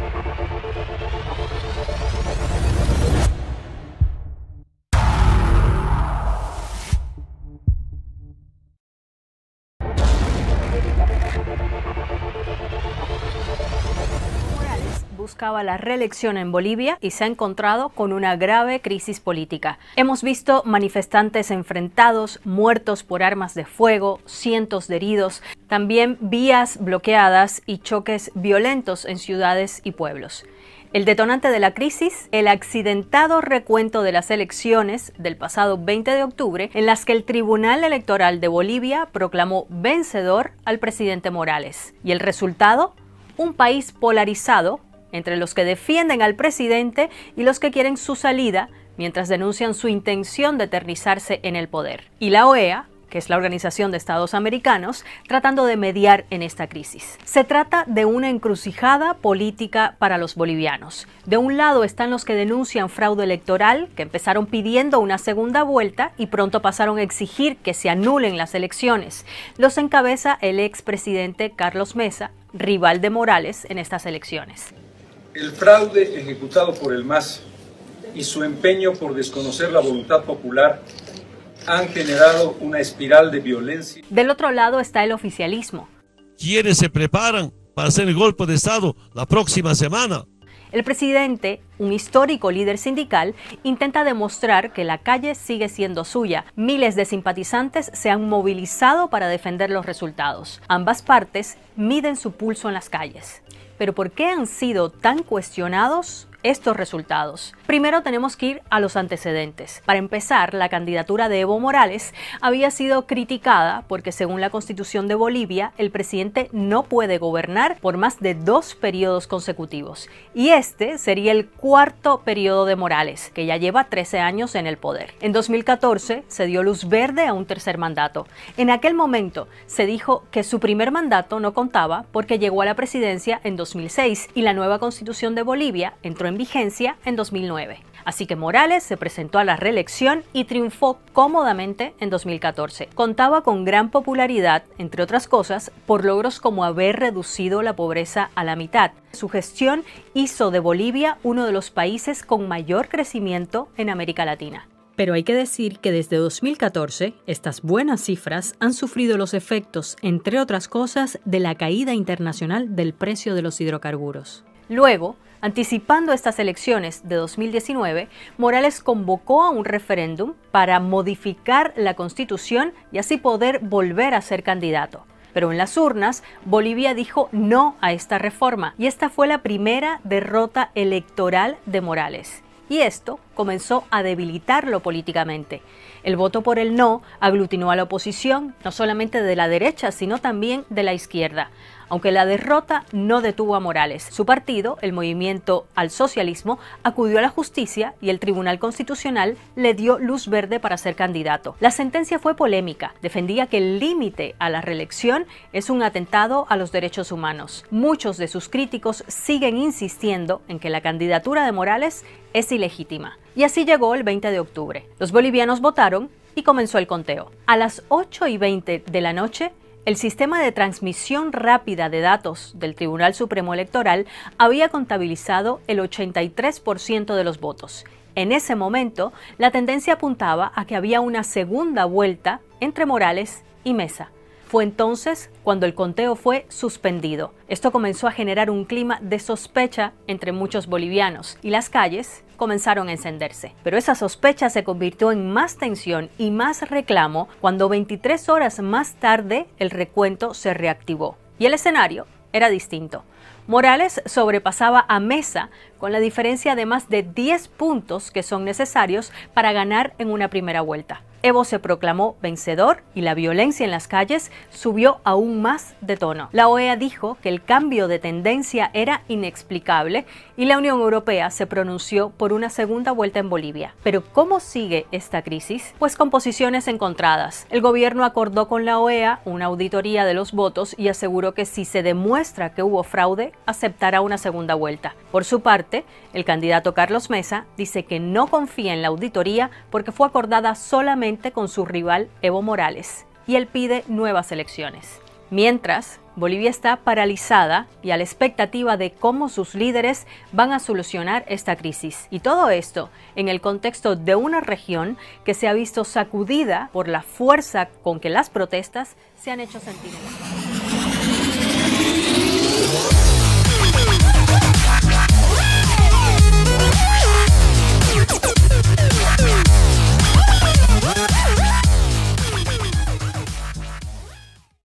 Thank you. buscaba la reelección en Bolivia y se ha encontrado con una grave crisis política. Hemos visto manifestantes enfrentados, muertos por armas de fuego, cientos de heridos, también vías bloqueadas y choques violentos en ciudades y pueblos. El detonante de la crisis, el accidentado recuento de las elecciones del pasado 20 de octubre, en las que el Tribunal Electoral de Bolivia proclamó vencedor al presidente Morales. ¿Y el resultado? Un país polarizado entre los que defienden al presidente y los que quieren su salida, mientras denuncian su intención de eternizarse en el poder. Y la OEA, que es la Organización de Estados Americanos, tratando de mediar en esta crisis. Se trata de una encrucijada política para los bolivianos. De un lado están los que denuncian fraude electoral, que empezaron pidiendo una segunda vuelta y pronto pasaron a exigir que se anulen las elecciones. Los encabeza el expresidente Carlos Mesa, rival de Morales en estas elecciones. El fraude ejecutado por el MAS y su empeño por desconocer la voluntad popular han generado una espiral de violencia. Del otro lado está el oficialismo. Quienes se preparan para hacer el golpe de Estado la próxima semana? El presidente, un histórico líder sindical, intenta demostrar que la calle sigue siendo suya. Miles de simpatizantes se han movilizado para defender los resultados. Ambas partes miden su pulso en las calles pero ¿por qué han sido tan cuestionados? estos resultados. Primero tenemos que ir a los antecedentes. Para empezar, la candidatura de Evo Morales había sido criticada porque según la constitución de Bolivia, el presidente no puede gobernar por más de dos periodos consecutivos. Y este sería el cuarto periodo de Morales, que ya lleva 13 años en el poder. En 2014 se dio luz verde a un tercer mandato. En aquel momento se dijo que su primer mandato no contaba porque llegó a la presidencia en 2006 y la nueva constitución de Bolivia entró en vigencia en 2009. Así que Morales se presentó a la reelección y triunfó cómodamente en 2014. Contaba con gran popularidad, entre otras cosas, por logros como haber reducido la pobreza a la mitad. Su gestión hizo de Bolivia uno de los países con mayor crecimiento en América Latina. Pero hay que decir que desde 2014 estas buenas cifras han sufrido los efectos, entre otras cosas, de la caída internacional del precio de los hidrocarburos. Luego, anticipando estas elecciones de 2019, Morales convocó a un referéndum para modificar la constitución y así poder volver a ser candidato. Pero en las urnas, Bolivia dijo no a esta reforma y esta fue la primera derrota electoral de Morales. Y esto comenzó a debilitarlo políticamente. El voto por el no aglutinó a la oposición, no solamente de la derecha, sino también de la izquierda aunque la derrota no detuvo a Morales. Su partido, el Movimiento al Socialismo, acudió a la justicia y el Tribunal Constitucional le dio luz verde para ser candidato. La sentencia fue polémica. Defendía que el límite a la reelección es un atentado a los derechos humanos. Muchos de sus críticos siguen insistiendo en que la candidatura de Morales es ilegítima. Y así llegó el 20 de octubre. Los bolivianos votaron y comenzó el conteo. A las 8 y 20 de la noche el sistema de transmisión rápida de datos del Tribunal Supremo Electoral había contabilizado el 83% de los votos. En ese momento, la tendencia apuntaba a que había una segunda vuelta entre Morales y Mesa. Fue entonces cuando el conteo fue suspendido. Esto comenzó a generar un clima de sospecha entre muchos bolivianos y las calles comenzaron a encenderse. Pero esa sospecha se convirtió en más tensión y más reclamo cuando 23 horas más tarde el recuento se reactivó. Y el escenario era distinto. Morales sobrepasaba a Mesa con la diferencia de más de 10 puntos que son necesarios para ganar en una primera vuelta. Evo se proclamó vencedor y la violencia en las calles subió aún más de tono. La OEA dijo que el cambio de tendencia era inexplicable y la Unión Europea se pronunció por una segunda vuelta en Bolivia. Pero ¿cómo sigue esta crisis? Pues con posiciones encontradas. El gobierno acordó con la OEA una auditoría de los votos y aseguró que si se demuestra que hubo fraude, aceptará una segunda vuelta. Por su parte, el candidato Carlos Mesa dice que no confía en la auditoría porque fue acordada solamente con su rival Evo Morales y él pide nuevas elecciones. Mientras, Bolivia está paralizada y a la expectativa de cómo sus líderes van a solucionar esta crisis. Y todo esto en el contexto de una región que se ha visto sacudida por la fuerza con que las protestas se han hecho sentir.